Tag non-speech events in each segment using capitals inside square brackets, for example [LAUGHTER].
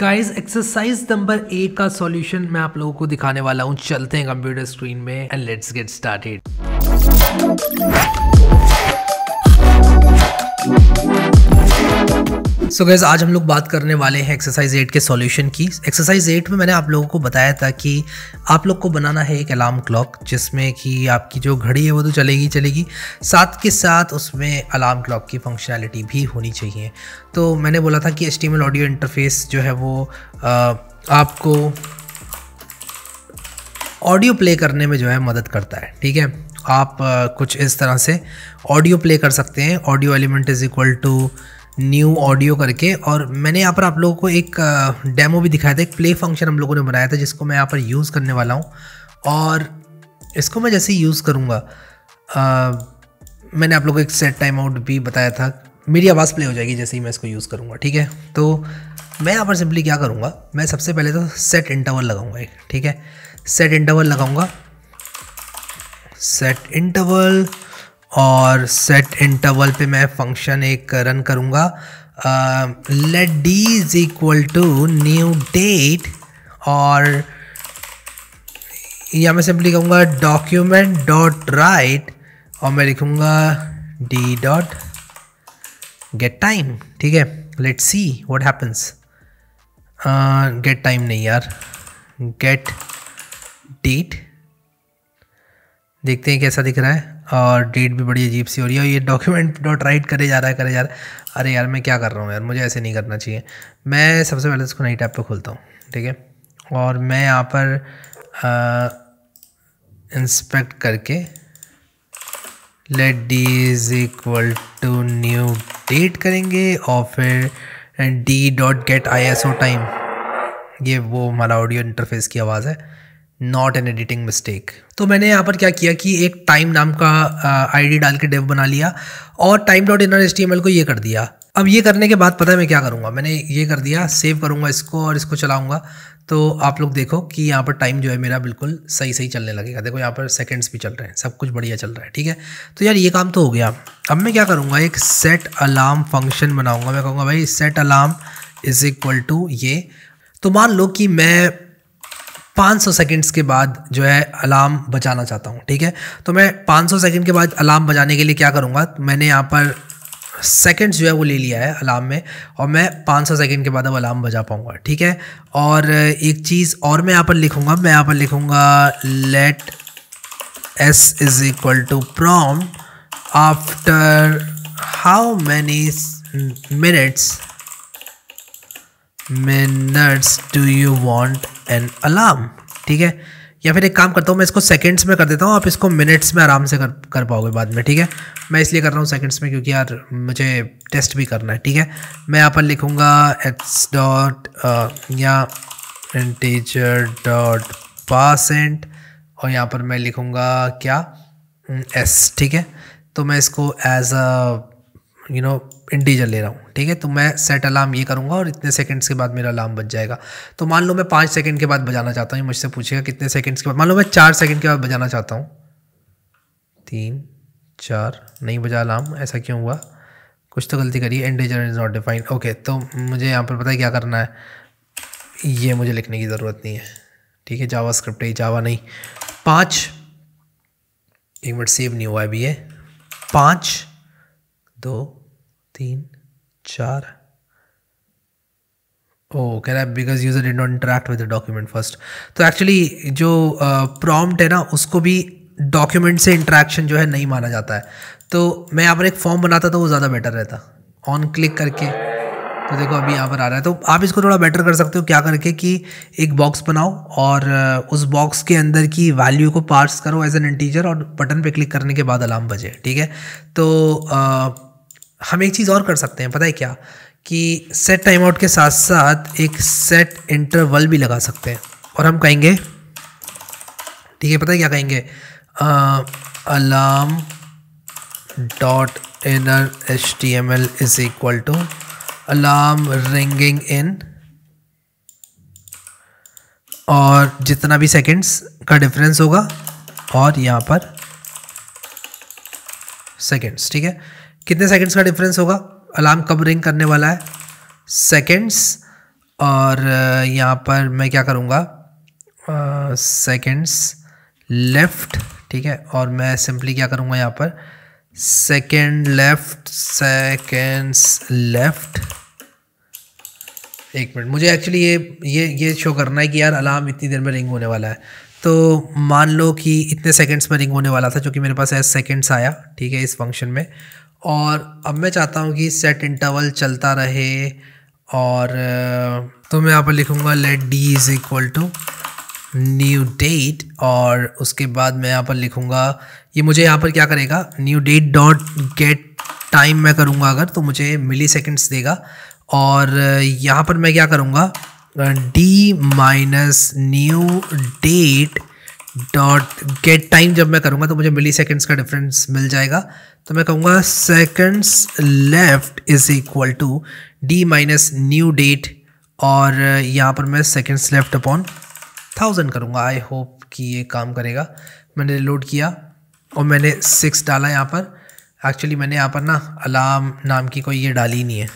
Guys exercise number eight का solution मैं आप लोगों को दिखाने वाला हूँ चलते हैं कंप्यूटर स्क्रीन में and let's get started so so guys आज हम लोग बात करने वाले हैं एक्सरसाइज एट के सॉल्यूशन की एक्सरसाइज एट में मैंने आप लोगों को बताया था कि आप लोग को बनाना है एक अलार्म क्लॉक जिसमें कि आपकी जो घड़ी है वो तो चलेगी चलेगी साथ के साथ उसमें अलार्म क्लॉक की फंक्शनैलिटी भी होनी चाहिए तो मैंने बोला था कि एस ऑडियो इंटरफेस जो है वो आ, आपको ऑडियो प्ले करने में जो है मदद करता है ठीक है आप आ, कुछ इस तरह से ऑडियो प्ले कर सकते हैं audio element is equal to new audio करके और मैंने यहाँ पर आप लोगों को एक डेमो भी दिखाया था एक प्ले फंक्शन हम लोगों ने बनाया था जिसको मैं यहाँ पर यूज़ करने वाला हूँ और इसको मैं जैसे यूज़ करूँगा मैंने आप लोगों को एक सेट टाइम आउट भी बताया था मेरी आवाज़ प्ले हो जाएगी जैसे ही मैं इसको यूज़ करूँगा ठीक है तो मैं यहाँ पर सिंपली क्या करूँगा मैं सबसे पहले तो सेट इंटरवल लगाऊंगा एक ठीक है सेट इंटरवल लगाऊंगा सेट इंटरवल और सेट इंटरवल पे मैं फंक्शन एक रन करूँगा let d is equal to new date और या मैं सिंपली कहूँगा डॉक्यूमेंट डॉट राइट और मैं लिखूँगा डी डॉट गेट टाइम ठीक है let see what happens get time नहीं यार गेट डेट देखते हैं कैसा दिख रहा है और डेट भी बड़ी अजीब सी हो रही है और ये डॉक्यूमेंट डॉट राइट करे जा रहा है करे जा रहा है अरे यार मैं क्या कर रहा हूँ यार मुझे ऐसे नहीं करना चाहिए मैं सबसे पहले इसको नई टैप पे खोलता हूँ ठीक है और मैं यहाँ पर इंस्पेक्ट करके let d is equal to new date करेंगे और फिर d dot get I S O time ये वो हमारा ऑडियो इंटरफेस की आवाज़ है नॉट एन एडिटिंग मिस्टेक तो मैंने यहाँ पर क्या किया कि एक टाइम नाम का आई डी डाल के डेव बना लिया और टाइम डॉट इनर एस को ये कर दिया अब ये करने के बाद पता है मैं क्या करूँगा मैंने ये कर दिया सेव करूँगा इसको और इसको चलाऊँगा तो आप लोग देखो कि यहाँ पर टाइम जो है मेरा बिल्कुल सही सही चलने लगेगा देखो यहाँ पर सेकंड्स भी चल रहे हैं सब कुछ बढ़िया चल रहा है ठीक है तो यार ये काम तो हो गया अब मैं क्या करूँगा एक सेट अलार्म फंक्शन बनाऊँगा मैं कहूँगा भाई set alarm is equal to ये तो मान लो कि मैं 500 सेकंड्स के बाद जो है अलार्म बजाना चाहता हूँ ठीक है तो मैं 500 सेकंड के बाद अलार्म बजाने के लिए क्या करूँगा मैंने यहाँ पर सेकंड्स जो है वो ले लिया है अलार्म में और मैं 500 सेकंड के बाद अब अलार्म बजा पाऊँगा ठीक है और एक चीज़ और मैं यहाँ पर लिखूँगा मैं यहाँ पर लिखूँगा let s is equal to prompt after how many minutes minutes do you want an alarm ठीक है या फिर एक काम करता हूँ मैं इसको सेकंड्स में कर देता हूँ आप इसको मिनट्स में आराम से कर कर पाओगे बाद में ठीक है मैं इसलिए कर रहा हूँ सेकंड्स में क्योंकि यार मुझे टेस्ट भी करना है ठीक है मैं यहाँ पर लिखूँगा एक्स डॉट या इंटीजर डॉट पासेंट और यहाँ पर मैं लिखूँगा क्या एस mm, ठीक है तो मैं इसको as a you know integer ले रहा हूँ ठीक है तो मैं सेट अलार्म ये करूँगा और इतने सेकंड्स के बाद मेरा अलार्म बज जाएगा तो मान लो मैं पाँच सेकंड के बाद बजाना चाहता हूँ मुझसे पूछेगा कितने सेकंड्स के बाद मान लो मैं चार सेकंड के बाद बजाना चाहता हूँ तीन चार नहीं बजा अलार्म ऐसा क्यों हुआ कुछ तो गलती करिए एंड डेजर इज़ नॉट डिफाइंड ओके तो मुझे यहाँ पर पता है क्या करना है ये मुझे लिखने की ज़रूरत नहीं है ठीक है जावा स्क्रिप्ट है जावा नहीं पाँच एक मिनट सेव नहीं हुआ अभी ये पाँच दो तीन चार ओ कह रहा है because user did not interact with the document first तो एक्चुअली जो प्रॉम्प्ट uh, है ना उसको भी डॉक्यूमेंट से इंटरेक्शन जो है नहीं माना जाता है तो मैं यहाँ पर एक फॉर्म बनाता तो वो ज़्यादा बेटर रहता ऑन क्लिक करके तो देखो अभी यहाँ पर आ रहा है तो आप इसको थोड़ा बेटर कर सकते हो क्या करके कि एक बॉक्स बनाओ और uh, उस बॉक्स के अंदर की वैल्यू को पार्स करो एज एन इंटीजर और बटन पे क्लिक करने के बाद अलार्म बजे ठीक है तो uh, हम एक चीज़ और कर सकते हैं पता है क्या कि सेट टाइम आउट के साथ साथ एक सेट इंटरवल भी लगा सकते हैं और हम कहेंगे ठीक है पता है क्या कहेंगे alarm dot inner H T M L is equal to alarm ringing in और जितना भी सेकंड्स का डिफरेंस होगा और यहाँ पर सेकंड्स ठीक है कितने सेकंड्स का डिफरेंस होगा अलार्म कब रिंग करने वाला है सेकंड्स और यहाँ पर मैं क्या करूँगा सेकंड्स लेफ़्ट ठीक है और मैं सिंपली क्या करूँगा यहाँ पर सेकंड लेफ़्ट सेकंड्स लेफ़्ट एक मिनट मुझे एक्चुअली ये ये ये शो करना है कि यार अलार्म इतनी देर में रिंग होने वाला है तो मान लो कि इतने सेकंड्स में रिंग होने वाला था जो कि मेरे पास एस सेकंड्स आया ठीक है इस फंक्शन में और अब मैं चाहता हूँ कि सेट इंटरवल चलता रहे और तो मैं यहाँ पर लिखूँगा let d is equal to new date और उसके बाद मैं यहाँ पर लिखूँगा ये मुझे यहाँ पर क्या करेगा new date dot get time मैं करूँगा अगर तो मुझे मिली सेकेंड्स देगा और यहाँ पर मैं क्या करूँगा d minus new date dot get time जब मैं करूँगा तो मुझे मिली सेकेंड्स का डिफरेंस मिल जाएगा तो मैं कहूँगा seconds left is equal to d minus new date और uh, यहाँ पर मैं सेकेंड्स लेफ्ट अपॉन थाउजेंड करूँगा आई होप कि ये काम करेगा मैंने रिलोड किया और मैंने सिक्स डाला यहाँ पर एक्चुअली मैंने यहाँ पर ना अलार्म नाम की कोई ये डाली नहीं है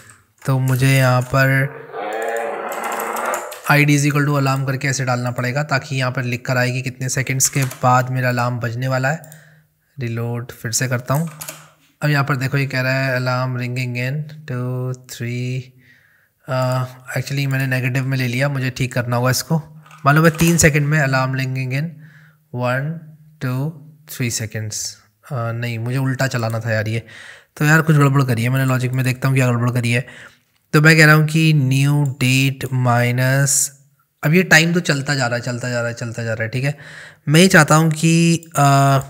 तो मुझे यहाँ पर I D is equal to alarm करके ऐसे डालना पड़ेगा ताकि यहाँ पर लिख कर आएगी कितने सेकेंड्स के बाद मेरा अलार्म बजने वाला है रिलोड फिर से करता हूँ अब यहाँ पर देखो ये कह रहा है alarm ringing in two three actually मैंने नेगेटिव में ले लिया मुझे ठीक करना होगा इसको मालूम है तीन सेकंड में alarm ringing in one two three seconds नहीं मुझे उल्टा चलाना था यार ये तो यार कुछ गड़बड़ करी है मैंने लॉजिक में देखता हूँ क्या गड़बड़ करी है तो मैं कह रहा हूँ कि न्यू डेट माइनस अब ये टाइम तो चलता जा रहा है चलता जा रहा है चलता जा रहा है ठीक है मैं ये चाहता हूँ कि uh,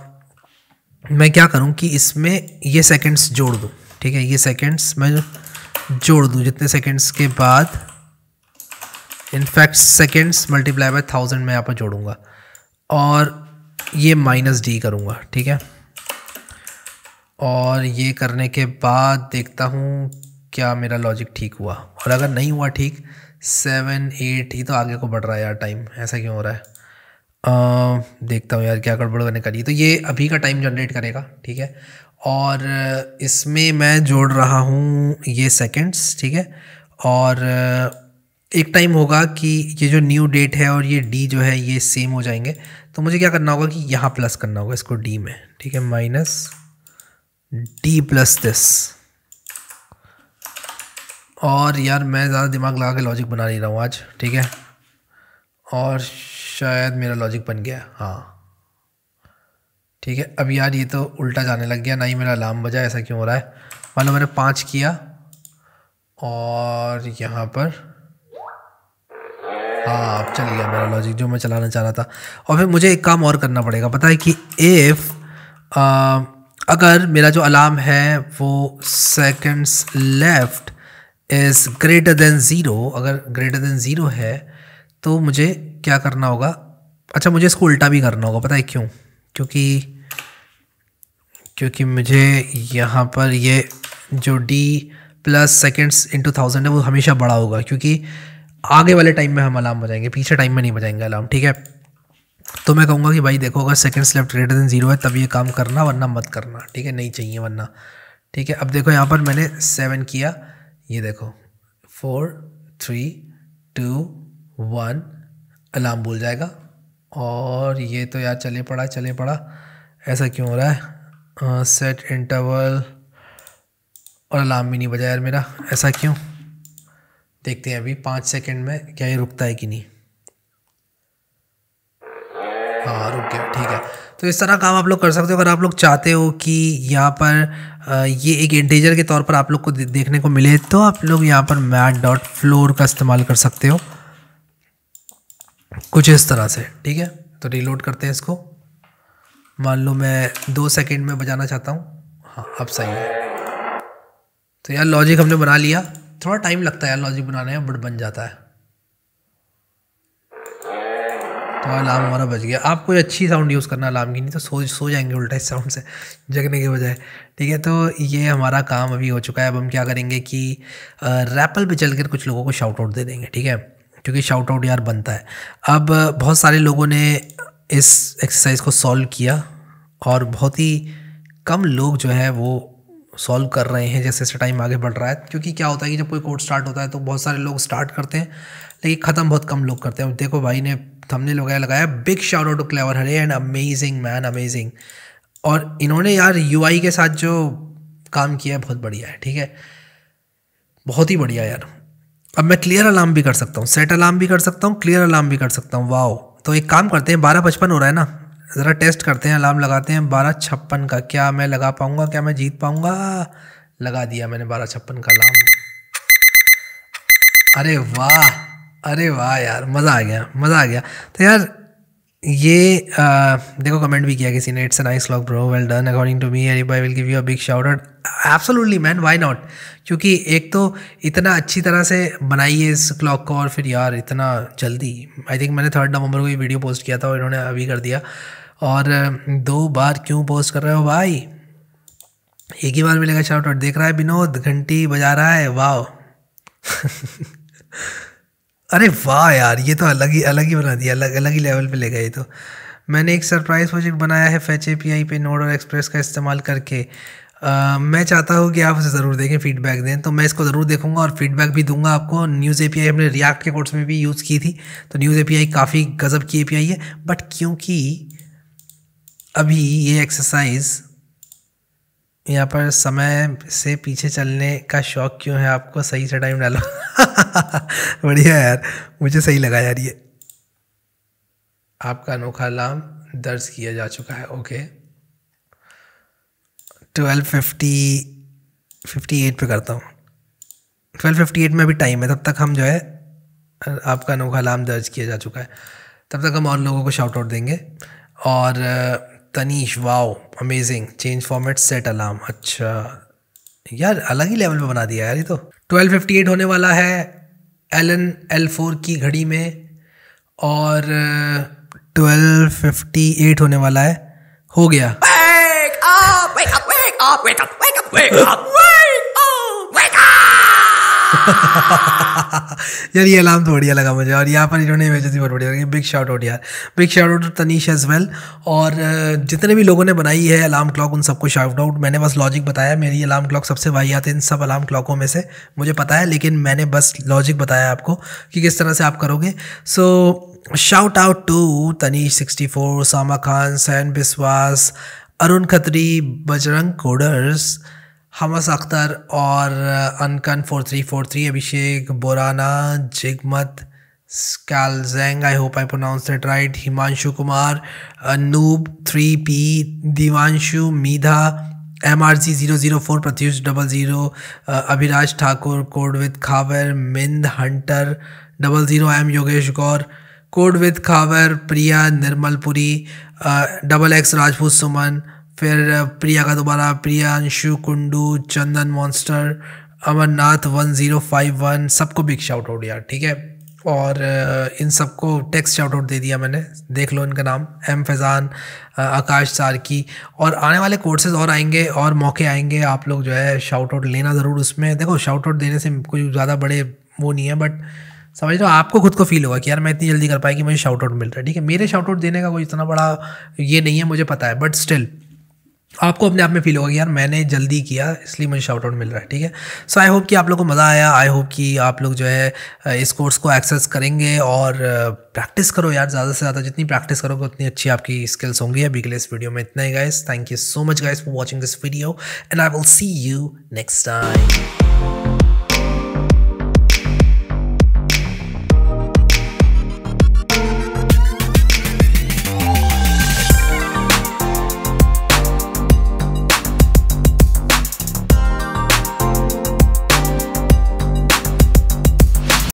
मैं क्या करूँ कि इसमें ये सेकंड्स जोड़ दूँ ठीक है ये सेकंड्स मैं जोड़ दूँ जितने सेकंड्स के बाद in fact seconds multiply by thousand मैं यहाँ पर जोड़ूँगा और ये माइनस डी करूँगा ठीक है और ये करने के बाद देखता हूँ क्या मेरा लॉजिक ठीक हुआ और अगर नहीं हुआ ठीक सेवन एट ही तो आगे को बढ़ रहा है यार टाइम ऐसा क्यों हो रहा है आ, देखता हूँ यार क्या गड़बड़ मैंने करी तो ये अभी का टाइम जनरेट करेगा ठीक है और इसमें मैं जोड़ रहा हूँ ये सेकंड्स ठीक है और एक टाइम होगा कि ये जो न्यू डेट है और ये डी जो है ये सेम हो जाएंगे तो मुझे क्या करना होगा कि यहाँ प्लस करना होगा इसको डी में ठीक है माइनस डी प्लस दिस और यार मैं ज़्यादा दिमाग लगा के लॉजिक बना नहीं रहा हूँ आज ठीक है और शायद मेरा लॉजिक बन गया हाँ ठीक है अब यार ये तो उल्टा जाने लग गया ना ही मेरा अलार्म बजा ऐसा क्यों हो रहा है मान लो मैंने पाँच किया और यहाँ पर हाँ अब चल गया मेरा लॉजिक जो मैं चलाना चाह रहा था और फिर मुझे एक काम और करना पड़ेगा पता है कि एफ़ अगर मेरा जो अलार्म है वो seconds left is greater than zero अगर ग्रेटर देन ज़ीरो है तो मुझे क्या करना होगा अच्छा मुझे इसको उल्टा भी करना होगा पता है क्यों क्योंकि क्योंकि मुझे यहाँ पर ये जो d plus seconds into thousand है वो हमेशा बड़ा होगा क्योंकि आगे वाले टाइम में हम अलार्म बजाएंगे पीछे टाइम में नहीं बजाएंगे अलार्म ठीक है तो मैं कहूँगा कि भाई देखो अगर seconds left greater than zero है तब ये काम करना वरना मत करना ठीक है नहीं चाहिए वरना ठीक है अब देखो यहाँ पर मैंने सेवन किया ये देखो four three two one alarm बोल जाएगा और ये तो यार चले पड़ा चले पड़ा ऐसा क्यों हो रहा है सेट इंटरवल और अलार्म भी नहीं बजा यार मेरा ऐसा क्यों देखते हैं अभी पाँच सेकंड में क्या ये रुकता है कि नहीं हाँ रुक गया ठीक है तो इस तरह काम आप लोग कर सकते हो अगर आप लोग चाहते हो कि यहाँ पर ये एक इंटीजर के तौर पर आप लोग को देखने को मिले तो आप लोग यहाँ पर मैट डॉट फ्लोर का इस्तेमाल कर सकते हो कुछ इस तरह से ठीक है तो रीलोड करते हैं इसको मान लो मैं दो सेकंड में बजाना चाहता हूँ हाँ अब सही है तो यार लॉजिक हमने बना लिया थोड़ा टाइम लगता है यार लॉजिक बनाने में बट बन जाता है तो अलार्म हमारा बज गया आप कोई अच्छी साउंड यूज़ करना अलार्म की नहीं तो सो सो जाएंगे उल्टा इस साउंड से जगने के बजाय ठीक है तो ये हमारा काम अभी हो चुका है अब हम क्या करेंगे कि रैपल पे चल कर कुछ लोगों को शाउट आउट दे देंगे ठीक है क्योंकि शाउट आउट यार बनता है अब बहुत सारे लोगों ने इस एक्सरसाइज को सॉल्व किया और बहुत ही कम लोग जो है वो सॉल्व कर रहे हैं जैसे जैसे टाइम आगे बढ़ रहा है क्योंकि क्या होता है कि जब कोई कोर्स स्टार्ट होता है तो बहुत सारे लोग स्टार्ट करते हैं लेकिन ख़त्म बहुत कम लोग करते हैं देखो भाई ने थमने लगाया लगाया big shout out clever hare and amazing man amazing और इन्होंने यार यू के साथ जो काम किया है बहुत बढ़िया है ठीक है बहुत ही बढ़िया यार अब मैं क्लियर अलार्म भी कर सकता हूँ सेट अलार्म भी कर सकता हूँ क्लियर अलार्म भी कर सकता हूँ वाओ तो एक काम करते हैं बारह पचपन हो रहा है ना ज़रा टेस्ट करते हैं अलार्म लगाते हैं बारह छप्पन का क्या मैं लगा पाऊँगा क्या मैं जीत पाऊँगा लगा दिया मैंने बारह छप्पन का अलार्म अरे वाह अरे वाह यार मज़ा आ गया मज़ा आ गया तो यार ये आ, देखो कमेंट भी किया किसी ने it's a nice lock bro well done according to me Hari बाई will give you a big shout out absolutely man why not क्योंकि एक तो इतना अच्छी तरह से बनाई है इस क्लॉक को और फिर यार इतना जल्दी आई थिंक मैंने थर्ड नवंबर को ये वीडियो पोस्ट किया था और इन्होंने अभी कर दिया और दो बार क्यों पोस्ट कर रहे हो भाई एक ही बार मिलेगा शाउट आउट देख रहा है विनोद घंटी बजा रहा है वाह [LAUGHS] अरे वाह यार ये तो अलग ही अलग ही बना दिया अलग अलग ही लेवल पे ले गए तो मैंने एक सरप्राइज़ प्रोजेक्ट बनाया है फैच ए पी आई पे नोड और एक्सप्रेस का इस्तेमाल करके आ, मैं चाहता हूँ कि आप उसे ज़रूर देखें फीडबैक दें तो मैं इसको ज़रूर देखूंगा और फीडबैक भी दूंगा आपको न्यूज़ ए पी आई हमने रियाक्ट के कोर्स में भी यूज़ की थी तो न्यूज़ ए पी आई काफ़ी गज़ब की ए पी आई है बट क्योंकि अभी ये एक्सरसाइज यहाँ पर समय से पीछे चलने का शौक़ क्यों है आपको सही से टाइम डालो [LAUGHS] बढ़िया यार मुझे सही लगा यार ये आपका अनोखा अलार्म दर्ज किया जा चुका है okay twelve fifty fifty eight पर करता हूँ ट्वेल्व फिफ्टी एट में अभी टाइम है तब तक हम जो है आपका अनोखा नाम दर्ज किया जा चुका है तब तक हम और लोगों को शॉर्ट आउट देंगे और Tanish wow amazing change format set alarm अच्छा यार अलग ही लेवल पे बना दिया यार ये तो 1258 होने वाला है एल एन एल फोर की घड़ी में और 1258 होने वाला है हो गया wake up, wake up, wake up, wake up, wake up, wake up. [LAUGHS] यार ये अलार्म तो बढ़िया लगा मुझे और यहाँ पर इन्होंने भेजा थी बहुत बढ़िया लगी बिग शाउट आउट यार big shout out Tanish as well और जितने भी लोगों ने बनाई है अलार्म क्लॉक उन सबको शाउट आउट मैंने बस लॉजिक बताया मेरी अलार्म क्लॉक सबसे वाहियात है इन सब अलार्म क्लॉकों में से मुझे पता है लेकिन मैंने बस लॉजिक बताया आपको कि किस तरह से आप करोगे so shout out to Tanish sixty four Sama Khan Sain Biswas Arun Khatri Bajrang coders हमस अख्तर और अनकन four three four three Abhishek Borana Jigmat Skalzang I hope I pronounce it right Himanshu Kumar noob three P Diwanshu Meedha M R G zero zero four Pratyush double zero Abhiraj Thakur code with Khawar मिंद hunter double zero M Yogesh Gaur code with Khawar Priya निर्मलपुरी double X Rajput Suman फिर प्रिया का दोबारा Priya Anshu Kundu Chandan monster Amarnath one zero five one सबको big shout out यार ठीक है और इन सबको टेक्स्ट शाउट आउट दे दिया मैंने देख लो इनका नाम एम फैज़ान आकाश सारकी और आने वाले कोर्सेज और आएंगे और मौके आएंगे आप लोग जो है शाउट आउट लेना ज़रूर उसमें देखो शाउट आउट देने से कोई ज़्यादा बड़े वो नहीं है बट समझ लो आपको खुद को फील होगा कि यार मैं इतनी जल्दी कर पाई कि मुझे शाउट आउट मिल रहा है ठीक है मेरे शाउट आउट देने का कोई इतना बड़ा ये नहीं है मुझे पता है बट स्टिल आपको अपने आप में फील होगा यार मैंने जल्दी किया इसलिए मुझे शॉर्ट आउट मिल रहा है ठीक है सो आई होप कि आप लोग को मज़ा आया आई होप कि आप लोग जो है इस कोर्स को एक्सेस करेंगे और प्रैक्टिस करो यार ज़्यादा से ज़्यादा जितनी प्रैक्टिस करोगे उतनी अच्छी आपकी स्किल्स होंगी अभी के लिए इस वीडियो में इतना ही guys thank you so much guys for watching this video and I will see you next time